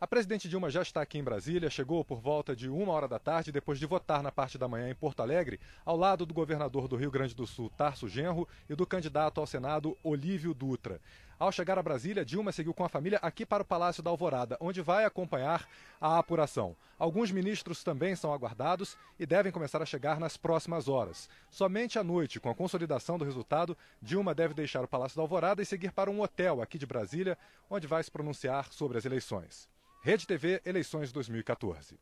A presidente Dilma já está aqui em Brasília, chegou por volta de uma hora da tarde, depois de votar na parte da manhã em Porto Alegre, ao lado do governador do Rio Grande do Sul, Tarso Genro, e do candidato ao Senado, Olívio Dutra. Ao chegar a Brasília, Dilma seguiu com a família aqui para o Palácio da Alvorada, onde vai acompanhar a apuração. Alguns ministros também são aguardados e devem começar a chegar nas próximas horas. Somente à noite, com a consolidação do resultado, Dilma deve deixar o Palácio da Alvorada e seguir para um hotel aqui de Brasília, onde vai se pronunciar sobre as eleições. Rede TV Eleições 2014.